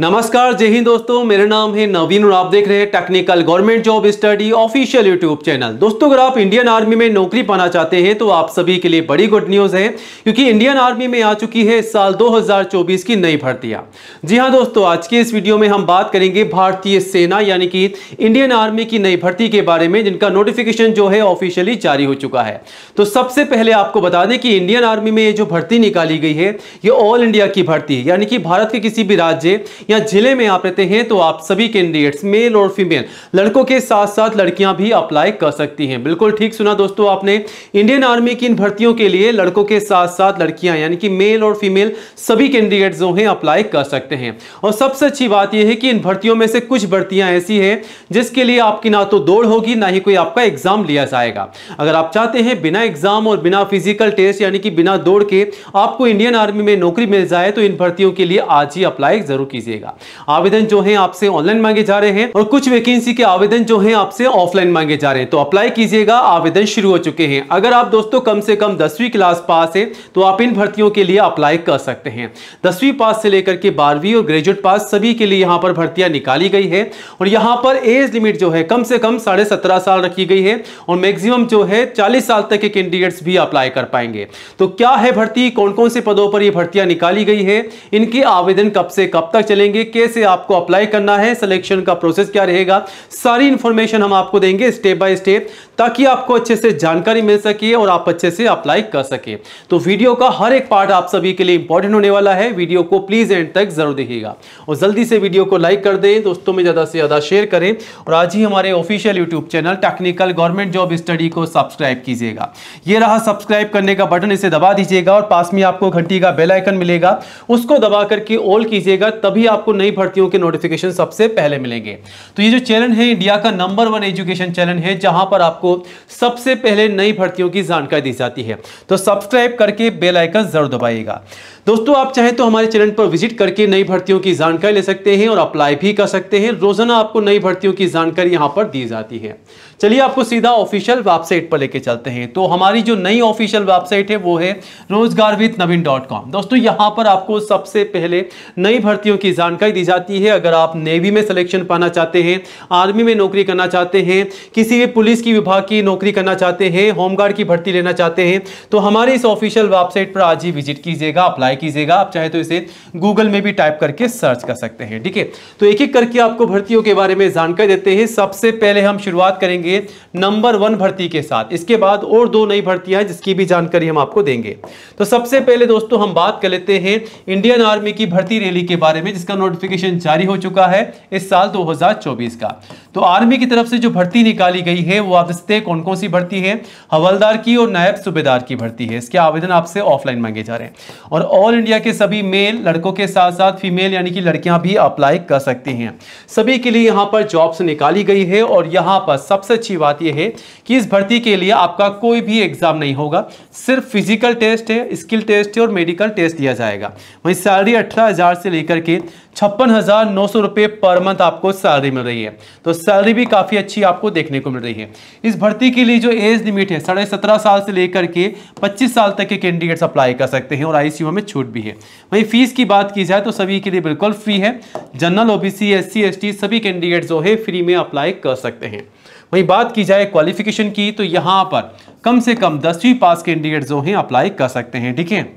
नमस्कार जय हिंद दोस्तों मेरा नाम है नवीन और आप देख रहे हैं technical government job study official YouTube channel दोस्तों अगर आप इंडियन आर्मी में नौकरी पाना चाहते हैं तो आप सभी के लिए बड़ी गुड न्यूज़ है क्योंकि इंडियन आर्मी में आ चुकी है इस साल 2024 की नई भर्तियां जी हाँ दोस्तों आज के इस वीडियो में हम बात करेंगे भारतीय सेना यानी कि इंडियन आर्मी की नई भर्ती के बारे में जिनका नोटिफिकेशन जो है ऑफिशियली जारी हो चुका है तो सबसे पहले आपको बता दें कि इंडियन आर्मी में ये जो भर्ती निकाली गई है ये ऑल इंडिया की भर्ती है यानी कि भारत के किसी भी राज्य या जिले में आप रहते हैं तो आप सभी कैंडिडेट्स मेल और फीमेल लड़कों के साथ साथ लड़कियां भी अप्लाई कर सकती हैं बिल्कुल ठीक सुना दोस्तों आपने इंडियन आर्मी की इन भर्तियों के लिए लड़कों के साथ साथ लड़कियां यानी कि मेल और फीमेल सभी कैंडिडेट जो है अप्लाई कर सकते हैं और सबसे अच्छी बात यह है कि इन भर्तियों में से कुछ भर्तियां ऐसी हैं जिसके लिए आपकी ना तो दौड़ होगी ना ही कोई आपका एग्जाम लिया जाएगा अगर आप चाहते हैं बिना एग्जाम और बिना फिजिकल टेस्ट यानी कि बिना दौड़ के आपको इंडियन आर्मी में नौकरी मिल जाए तो इन भर्तियों के लिए आज ही अप्लाई जरूर कीजिए कीजिएगा आवेदन जो है आपसे ऑनलाइन मांगे जा रहे हैं और कुछ वैकेंसी के आवेदन जो है आपसे ऑफलाइन मांगे जा रहे हैं तो अप्लाई कीजिएगा आवेदन शुरू हो चुके हैं अगर आप दोस्तों कम से कम दसवीं क्लास पास है तो आप इन भर्तियों के लिए अप्लाई कर सकते हैं दसवीं पास से लेकर के बारहवीं और ग्रेजुएट पास सभी के लिए यहाँ पर भर्तियां निकाली गई है और यहाँ पर एज लिमिट जो है कम से कम साढ़े सत्रह साल रखी गई है और मैक्सिमम जो है चालीस साल तक के कैंडिडेट्स भी अप्लाई कर पाएंगे तो क्या है भर्ती कौन कौन से पदों पर ये भर्तियां निकाली गई है इनके आवेदन कब से कब तक चले देंगे कैसे आपको अप्लाई करना है सिलेक्शन का प्रोसेस क्या रहेगा सारी इंफॉर्मेशन हम आपको देंगे स्टेप बाय स्टेप ताकि आपको अच्छे से जानकारी मिल सके और आप अच्छे से अप्लाई कर सके तो वीडियो का हर एक पार्ट आप सभी के लिए इंपॉर्टेंट होने वाला है वीडियो को प्लीज एंड तक जरूर देखिएगा और जल्दी से वीडियो को लाइक कर दें दोस्तों में ज़्यादा से ज़्यादा शेयर करें और आज ही हमारे official YouTube channel technical government job study को सब्सक्राइब कीजिएगा ये रहा सब्सक्राइब करने का बटन इसे दबा दीजिएगा और पास में आपको घंटी का बेलाइकन मिलेगा उसको दबा करके ऑल कीजिएगा तभी आपको नई भर्तियों के नोटिफिकेशन सबसे पहले मिलेंगे तो ये जो चैनल है इंडिया का नंबर वन एजुकेशन चैनल है जहां पर आपको सबसे पहले नई भर्तियों की जानकारी दी जाती है तो सब्सक्राइब करके बेलाइकन जरूर दबाइएगा दोस्तों आप चाहें तो हमारे चैनल पर विजिट करके नई भर्तियों की जानकारी ले सकते हैं और अप्लाई भी कर सकते हैं रोजाना आपको नई भर्तियों की जानकारी यहाँ पर दी जाती है चलिए आपको सीधा ऑफिशियल वेबसाइट पर लेके चलते हैं तो हमारी जो नई ऑफिशियल वेबसाइट है वो है रोजगार विद नवीन डॉट कॉम दोस्तों यहाँ पर आपको सबसे पहले नई भर्तियों की जानकारी जानकारी दी जाती है अगर आप नेवी में सिलेक्शन पाना चाहते हैं आर्मी में नौकरी करना चाहते हैं किसी भी पुलिस की विभाग की नौकरी करना चाहते हैं होमगार्ड की भर्ती लेना चाहते हैं तो हमारे इस ऑफिशियल वेबसाइट पर आज ही विजिट कीजिएगा अप्लाई कीजिएगा आप चाहे तो इसे गूगल में भी टाइप करके सर्च कर सकते हैं ठीक है तो एक एक करके आपको भर्तियों के बारे में जानकारी देते हैं सबसे पहले हम शुरुआत करेंगे नंबर वन भर्ती के साथ इसके बाद और दो नई भर्तियां जिसकी भी जानकारी हम आपको देंगे तो सबसे पहले दोस्तों हम बात कर लेते हैं इंडियन आर्मी की भर्ती रैली के बारे में इसका नोटिफिकेशन जारी हो चुका है इस साल 2024 का तो आर्मी की तरफ से जो भर्ती निकाली गई है वो आप देखते हैं कौन कौन सी भर्ती है हवलदार की और नायब सूबेदार की भर्ती है इसके आवेदन आपसे ऑफलाइन मांगे जा रहे हैं और ऑल इंडिया के सभी मेल लड़कों के साथ साथ फीमेल यानी कि लड़कियां भी अप्लाई कर सकती हैं सभी के लिए यहाँ पर जॉब्स निकाली गई है और यहाँ पर सबसे अच्छी बात यह है कि इस भर्ती के लिए आपका कोई भी एग्जाम नहीं होगा सिर्फ फिजिकल टेस्ट है स्किल टेस्ट है और मेडिकल टेस्ट दिया जाएगा वहीं सैलरी अठारह से लेकर के छप्पन हज़ार नौ सौ रुपये पर मंथ आपको सैलरी मिल रही है तो सैलरी भी काफ़ी अच्छी आपको देखने को मिल रही है इस भर्ती के लिए जो एज लिमिट है साढ़े सत्रह साल से लेकर के पच्चीस साल तक के कैंडिडेट्स अप्लाई कर सकते हैं और आई में छूट भी है वहीं फीस की बात की जाए तो सभी के लिए बिल्कुल फ्री है जनरल ओ बी सी सभी कैंडिडेट जो है फ्री में अप्लाई कर सकते हैं वहीं बात की जाए क्वालिफिकेशन की तो यहाँ पर कम से कम दसवीं पास कैंडिडेट जो हैं अप्लाई कर सकते हैं ठीक है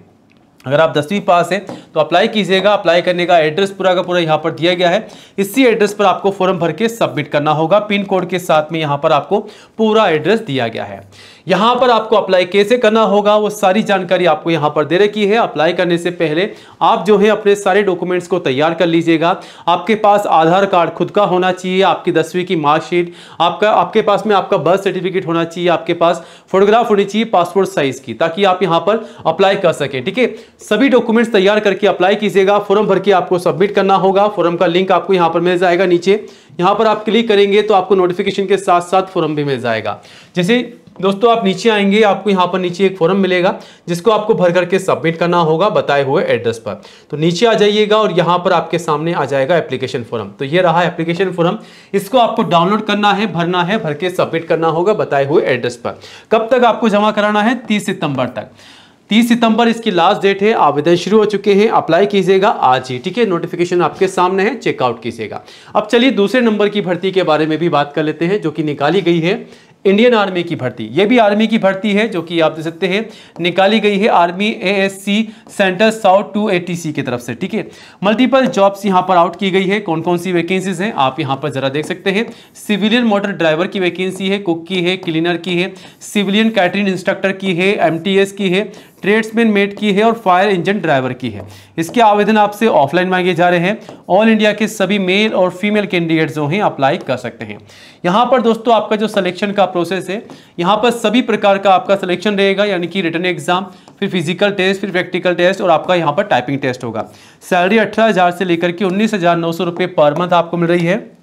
अगर आप दसवीं पास हैं तो अप्लाई कीजिएगा अप्लाई करने का एड्रेस पूरा का पूरा यहाँ पर दिया गया है इसी एड्रेस पर आपको फॉर्म भर के सबमिट करना होगा पिन कोड के साथ में यहाँ पर आपको पूरा एड्रेस दिया गया है यहां पर आपको अप्लाई कैसे करना होगा वो सारी जानकारी आपको यहां पर दे रखी है अप्लाई करने से पहले आप जो है अपने सारे डॉक्यूमेंट्स को तैयार कर लीजिएगा आपके पास आधार कार्ड खुद का होना चाहिए आपकी दसवीं की मार्कशीट आपका आपके पास में आपका बर्थ सर्टिफिकेट होना चाहिए आपके पास फोटोग्राफ होनी चाहिए पासपोर्ट साइज की ताकि आप यहाँ पर अप्लाई कर सकें ठीक है सभी डॉक्यूमेंट्स तैयार करके अप्लाई कीजिएगा फॉर्म भर के आपको सबमिट करना होगा फॉर्म का लिंक आपको यहाँ पर मिल जाएगा नीचे यहाँ पर आप क्लिक करेंगे तो आपको नोटिफिकेशन के साथ साथ फॉर्म भी मिल जाएगा जैसे दोस्तों आप नीचे आएंगे आपको यहाँ पर नीचे एक फॉर्म मिलेगा जिसको आपको भर करके सबमिट करना होगा बताए हुए एड्रेस पर तो नीचे आ जाइएगा और यहाँ पर आपके सामने आ जाएगा एप्लीकेशन फॉर्म तो ये रहा एप्लीकेशन फॉर्म इसको आपको डाउनलोड करना है भरना है भर के सबमिट करना होगा बताए हुए एड्रेस पर कब तक आपको जमा कराना है तीस सितंबर तक तीस सितंबर इसकी लास्ट डेट है आवेदन शुरू हो चुके हैं अप्लाई कीजिएगा आज ही ठीक है नोटिफिकेशन आपके सामने है चेकआउट कीजिएगा अब चलिए दूसरे नंबर की भर्ती के बारे में भी बात कर लेते हैं जो कि निकाली गई है इंडियन आर्मी की भर्ती ये भी आर्मी की भर्ती है जो कि आप देख सकते हैं निकाली गई है army ASC centre south two ATC की तरफ से ठीक है मल्टीपल जॉब्स यहाँ पर आउट की गई है कौन कौन सी वैकेंसीज हैं आप यहाँ पर जरा देख सकते हैं सिविलियन मोटर ड्राइवर की वैकेंसी है कुक की है क्लीनर की है सिविलियन कैटरिंग इंस्ट्रक्टर की है एम की है ट्रेड्समैन मेट की है और फायर इंजन ड्राइवर की है इसके आवेदन आपसे ऑफलाइन मांगे जा रहे हैं ऑल इंडिया के सभी मेल और फीमेल कैंडिडेट जो हैं अप्लाई कर सकते हैं यहाँ पर दोस्तों आपका जो सिलेक्शन का प्रोसेस है यहाँ पर सभी प्रकार का आपका सिलेक्शन रहेगा यानी कि रिटर्न एग्जाम फिर फिजिकल टेस्ट फिर प्रैक्टिकल टेस्ट और आपका यहाँ पर टाइपिंग टेस्ट होगा सैलरी अठारह से लेकर के उन्नीस हज़ार पर मंथ आपको मिल रही है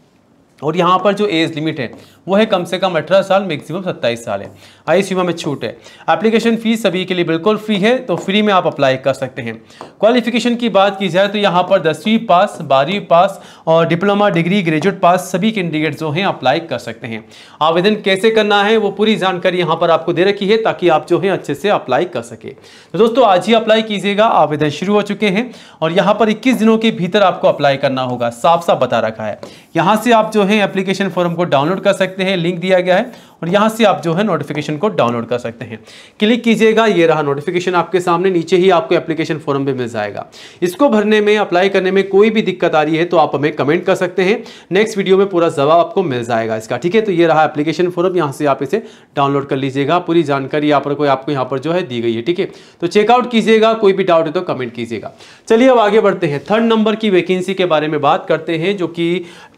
और यहाँ पर जो एज लिमिट है वो है कम से कम 18 साल मैक्सिमम 27 साल है आई सीमा में छूट है एप्लीकेशन फ़ीस सभी के लिए बिल्कुल फ्री है तो फ्री में आप अप्लाई कर सकते हैं क्वालिफिकेशन की बात की जाए तो यहाँ पर दसवीं पास बारहवीं पास और डिप्लोमा डिग्री ग्रेजुएट पास सभी कैंडिडेट जो हैं अप्लाई कर सकते हैं आवेदन कैसे करना है वो पूरी जानकारी यहाँ पर आपको दे रखी है ताकि आप जो है अच्छे से अप्लाई कर सके तो दोस्तों आज ही अप्लाई कीजिएगा आवेदन शुरू हो चुके हैं और यहाँ पर इक्कीस दिनों के भीतर आपको अप्लाई करना होगा साफ साफ बता रखा है यहाँ से आप जो है एप्लीकेशन फॉर्म को डाउनलोड कर सकते हैं लिंक दिया गया है और यहाँ से आप जो है नोटिफिकेशन को डाउनलोड कर सकते हैं क्लिक कीजिएगा ये रहा नोटिफिकेशन आपके सामने नीचे ही आपको एप्लीकेशन फॉर्म भी मिल जाएगा इसको भरने में अप्लाई करने में कोई भी दिक्कत आ रही है तो आप हमें कमेंट कर सकते हैं नेक्स्ट वीडियो में पूरा जवाब आपको मिल जाएगा इसका ठीक है तो ये रहा एप्लीकेशन फॉर्म यहाँ से आप इसे डाउनलोड कर लीजिएगा पूरी जानकारी यहाँ पर कोई आपको यहाँ पर जो है दी गई है ठीक है तो चेकआउट कीजिएगा कोई भी डाउट है तो कमेंट कीजिएगा चलिए अब आगे बढ़ते हैं थर्ड नंबर की वैकेंसी के बारे में बात करते हैं जो कि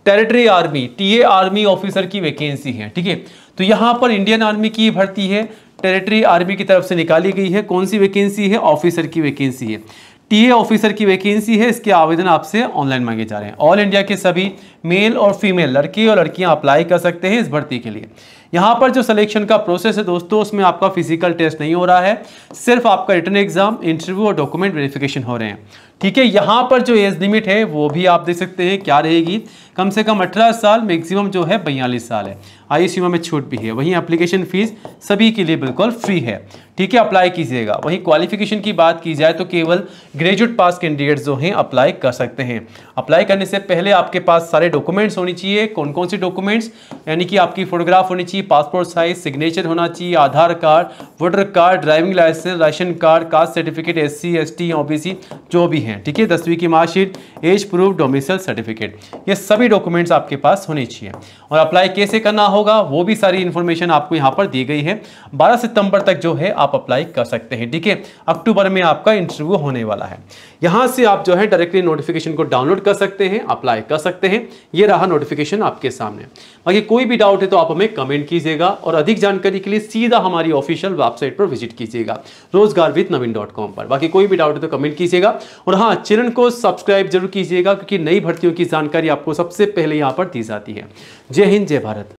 territory army TA army officer की वैकेंसी है ठीक है तो यहाँ पर इंडियन आर्मी की भर्ती है टेरिटरी आर्मी की तरफ से निकाली गई है कौन सी वैकेंसी है ऑफिसर की वैकेंसी है टीए ऑफिसर की वैकेंसी है इसके आवेदन आपसे ऑनलाइन मांगे जा रहे हैं ऑल इंडिया के सभी मेल और फीमेल लड़के और लड़कियां अप्लाई कर सकते हैं इस भर्ती के लिए यहाँ पर जो सिलेक्शन का प्रोसेस है दोस्तों उसमें आपका फिजिकल टेस्ट नहीं हो रहा है सिर्फ आपका रिटर्न एग्जाम इंटरव्यू और डॉक्यूमेंट वेरिफिकेशन हो रहे हैं ठीक है यहां पर जो एज लिमिट है वो भी आप देख सकते हैं क्या रहेगी कम से कम अठारह साल मैक्सिमम जो है बयालीस साल है आई सीमा में छूट भी है वहीं एप्लीकेशन फीस सभी के लिए बिल्कुल फ्री है ठीक है अप्लाई कीजिएगा वहीं क्वालिफिकेशन की बात की जाए तो केवल ग्रेजुएट पास कैंडिडेट जो हैं अप्लाई कर सकते हैं अप्लाई करने से पहले आपके पास सारे डॉक्यूमेंट्स होने चाहिए कौन कौन से डॉक्यूमेंट्स यानी कि आपकी फोटोग्राफ होनी चाहिए चाहिए पासपोर्ट साइज सिग्नेचर होना चाहिए Aadhaar card voter card driving licence ration card caste certificate S C S T OBC जो भी हैं ठीक है दसवीं की marksheet age proof domicile certificate ये सभी डॉक्यूमेंट्स आपके पास होने चाहिए और अप्लाई कैसे करना होगा वो भी सारी इन्फॉर्मेशन आपको यहाँ पर दी गई है बारह सितंबर तक जो है आप अप्लाई कर सकते हैं ठीक है अक्टूबर में आपका इंटरव्यू होने वाला है यहाँ से आप जो है डायरेक्टली नोटिफिकेशन को डाउनलोड कर सकते हैं अप्लाई कर सकते हैं ये रहा नोटिफिकेशन आपके सामने बाकी कोई भी डाउट है तो आप हमें कमेंट कीजिएगा और अधिक जानकारी के लिए सीधा हमारी ऑफिशियल वेबसाइट पर विजिट कीजिएगा रोजगार विद नवीन डॉट कॉम पर बाकी कोई भी डाउट है तो कमेंट कीजिएगा और हाँ चैनल को सब्सक्राइब जरूर कीजिएगा क्योंकि नई भर्तियों की जानकारी आपको सबसे पहले यहाँ पर दी जाती है जय हिंद जय भारत